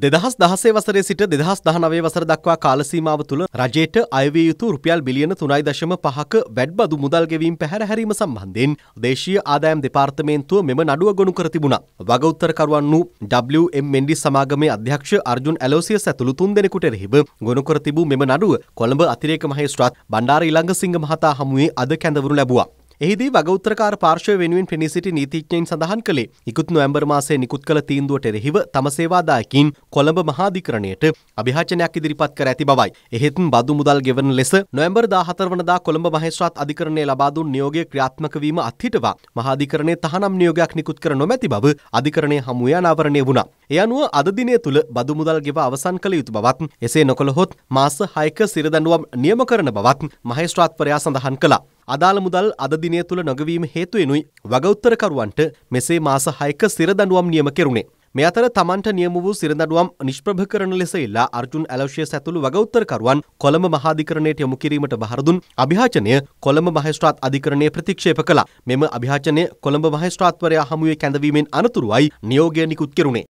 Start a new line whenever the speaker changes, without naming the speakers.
දෙදහස් දහසේ වසරේ සිට දෙදහස් දහනවේ වසර දක්වා කාලසීමාව තුළ රජයට අයවිය යුතු රුපියල් බිලියන තුනයි දශම පහක වැඩ්බදු මුදල් ගෙවීම් පැහැර හැරීම සම්බන්ධයෙන් දේශීය ආදායම් දෙපාර්තමේන්තුව මෙම නඩුව ගොනු කර තිබුණා. වගඋත්තරකරුවන් වූ WM මෙන්ඩි සමාගමේ අධ්‍යක්ෂ අර්ජුන් ඇලෝසියස් ඇතුළු තුන් දෙනෙකුට එරෙහිව ගොනු කර තිබූ මෙම නඩුව කොළඹ අතිරේක මහේස්ත්‍රාත් බණ්ඩාර ඉලංගසිංහ මහතා හමුවේ අද කැඳවනු ලැබුවා. එහිදී වගඋත්තරකාර පාර්ශව වෙනුවෙන් පෙනී සිටි නීතිඥයින් සඳහන් කළේ ඉකුත් නොවැම්බර් මාසයේ නිකුත් කළ තීන්දුවට එරෙහිව තම සේවාදායකින් කොළඹ මහාධිකරණයට අභියාචනයක් ඉදිරිපත් කර ඇති බවයි. එහෙත් බදු මුදල් ගෙවන ලෙස නොවැම්බර් 14 වනදා කොළඹ මහේස්ත්‍රාත් අධිකරණය ලබා දුන් නියෝගය ක්‍රියාත්මක වීම අත්හිටවා මහාධිකරණයේ තහනම් නියෝගයක් නිකුත් කර නොමැති බව අධිකරණයේ හමුවේ අනාවරණය වුණා. ඒ අනුව අද දිනය තුල බදු මුදල් ගෙව අවසන් කළ යුතු බවත් එසේ නොකළහොත් මාස 6ක සිරදඬුවම් නියම කරන බවත් මහේස්ත්‍රාත්වරයා සඳහන් කළා. අදාළ මුදල් අද දිනය තුළ නොගවීම හේතුවෙනුයි වගඋත්තරකරුවන්ට මෙසේ මාස 6ක සිර දඬුවම් නියම කෙරුණේ. මේ අතර තමන්ට නියම වූ සිර දඬුවම් නිෂ්ප්‍රභ කරන ලෙස ඉල්ලා අර්ජුන් ඇලෝෂියස් ඇතුළු වගඋත්තරකරුවන් කොළඹ මහාධිකරණයට යොමු කිරීමට බහර දුන් අභියාචනය කොළඹ මහේස්ත්‍රාත් අධිකරණයේ ප්‍රතික්ෂේප කළා. මෙම අභියාචනය කොළඹ මහේස්ත්‍රාත්වරයා හමුවේ කැඳවීමෙන් අනතුරුවයි නියෝගය නිකුත් කෙරුණේ.